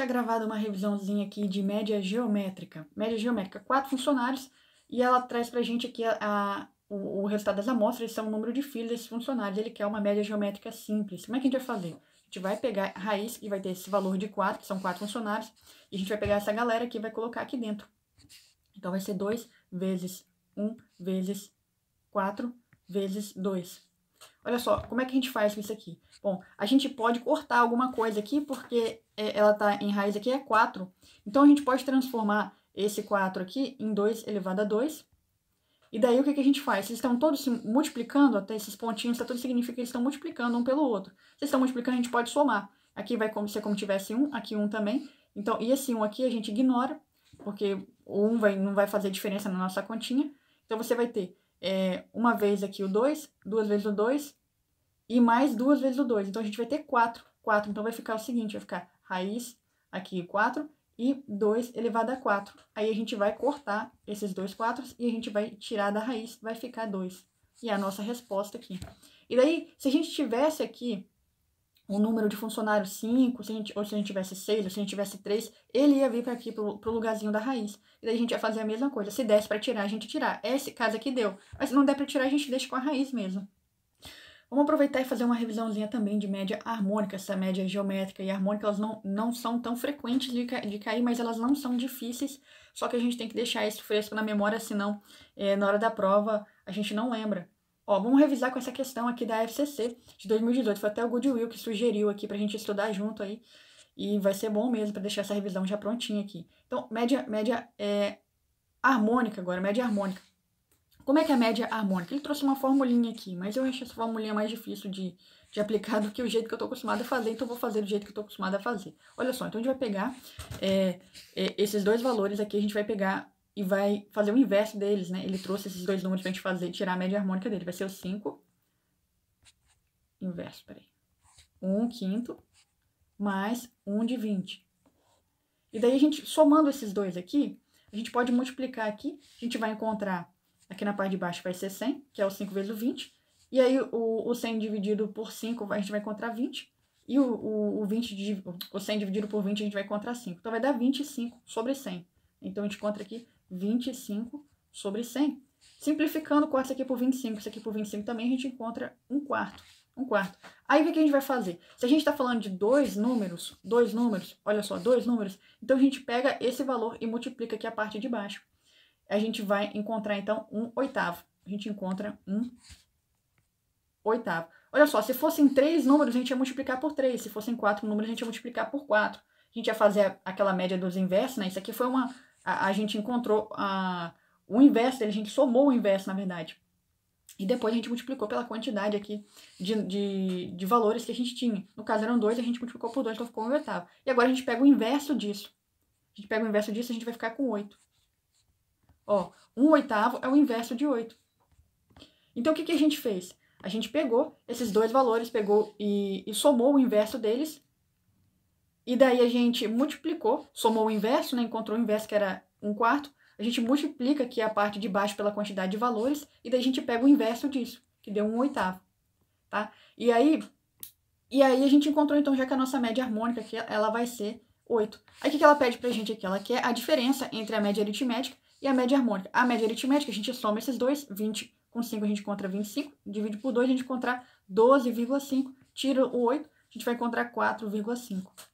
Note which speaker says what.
Speaker 1: deixar gravada uma revisãozinha aqui de média geométrica. Média geométrica, quatro funcionários, e ela traz pra gente aqui a, a o, o, resultado das amostras, são o é número de filhos desses funcionários. Ele quer uma média geométrica simples. Como é que a gente vai fazer? A gente vai pegar a raiz, que vai ter esse valor de 4, que são quatro funcionários, e a gente vai pegar essa galera aqui e vai colocar aqui dentro. Então, vai ser 2 vezes 1 um, vezes 4 vezes 2. Olha só, como é que a gente faz com isso aqui? Bom, a gente pode cortar alguma coisa aqui, porque é, ela está em raiz aqui, é 4. Então, a gente pode transformar esse 4 aqui em 2 elevado a 2. E daí, o que, que a gente faz? Eles estão todos se multiplicando, até esses pontinhos, tá, tudo significa que eles estão multiplicando um pelo outro. Se eles estão multiplicando, a gente pode somar. Aqui vai como, ser como tivesse um, aqui um também. Então, e esse um aqui a gente ignora, porque o um vai, não vai fazer diferença na nossa continha. Então, você vai ter é, uma vez aqui o 2, duas vezes o 2 e mais duas vezes o 2. Então, a gente vai ter 4, 4. Então, vai ficar o seguinte, vai ficar raiz aqui 4 e 2 elevado a 4. Aí, a gente vai cortar esses dois 4 e a gente vai tirar da raiz, vai ficar 2. E é a nossa resposta aqui. E daí, se a gente tivesse aqui um número de funcionários cinco, se gente, ou se a gente tivesse seis, ou se a gente tivesse três, ele ia vir para aqui pro, pro lugarzinho da raiz. E daí a gente ia fazer a mesma coisa. Se desse para tirar, a gente tirar. Esse caso aqui deu. Mas se não der para tirar, a gente deixa com a raiz mesmo. Vamos aproveitar e fazer uma revisãozinha também de média harmônica. Essa média geométrica e harmônica, elas não, não são tão frequentes de, de cair, mas elas não são difíceis. Só que a gente tem que deixar isso fresco na memória, senão é, na hora da prova a gente não lembra. Ó, vamos revisar com essa questão aqui da FCC de 2018. Foi até o Goodwill que sugeriu aqui para a gente estudar junto aí. E vai ser bom mesmo para deixar essa revisão já prontinha aqui. Então, média, média é, harmônica agora, média harmônica. Como é que é a média harmônica? Ele trouxe uma formulinha aqui, mas eu achei essa formulinha mais difícil de, de aplicar do que o jeito que eu estou acostumada a fazer, então eu vou fazer do jeito que eu estou acostumada a fazer. Olha só, então a gente vai pegar é, é, esses dois valores aqui, a gente vai pegar e vai fazer o inverso deles, né? Ele trouxe esses dois números pra gente fazer, tirar a média harmônica dele. Vai ser o 5. Inverso, peraí. 1 um quinto mais 1 um de 20. E daí a gente, somando esses dois aqui, a gente pode multiplicar aqui. A gente vai encontrar, aqui na parte de baixo vai ser 100, que é o 5 vezes o 20. E aí o, o 100 dividido por 5, a gente vai encontrar 20. E o, o, o, 20, o 100 dividido por 20, a gente vai encontrar 5. Então, vai dar 25 sobre 100. Então, a gente encontra aqui 25 sobre 100. Simplificando, corta isso aqui por 25, isso aqui por 25 também, a gente encontra um quarto. Um quarto. Aí o que a gente vai fazer? Se a gente está falando de dois números, dois números, olha só, dois números, então a gente pega esse valor e multiplica aqui a parte de baixo. A gente vai encontrar, então, um oitavo. A gente encontra um oitavo. Olha só, se fossem três números, a gente ia multiplicar por três. Se fossem quatro números, a gente ia multiplicar por quatro. A gente ia fazer aquela média dos inversos, né? Isso aqui foi uma a, a gente encontrou a, o inverso dele, a gente somou o inverso, na verdade. E depois a gente multiplicou pela quantidade aqui de, de, de valores que a gente tinha. No caso eram dois, a gente multiplicou por dois, então ficou um oitavo. E agora a gente pega o inverso disso. A gente pega o inverso disso, a gente vai ficar com oito. Ó, um oitavo é o inverso de oito. Então, o que, que a gente fez? A gente pegou esses dois valores, pegou e, e somou o inverso deles e daí a gente multiplicou, somou o inverso, né? encontrou o inverso que era um quarto. A gente multiplica aqui a parte de baixo pela quantidade de valores e daí a gente pega o inverso disso, que deu um oitavo, tá? E aí, e aí a gente encontrou então já que a nossa média harmônica aqui, ela vai ser 8. Aí o que, que ela pede pra gente aqui? Ela quer a diferença entre a média aritmética e a média harmônica. A média aritmética, a gente soma esses dois, 20 com 5 a gente encontra 25, divide por 2 a gente encontra 12,5, tira o 8, a gente vai encontrar 4,5.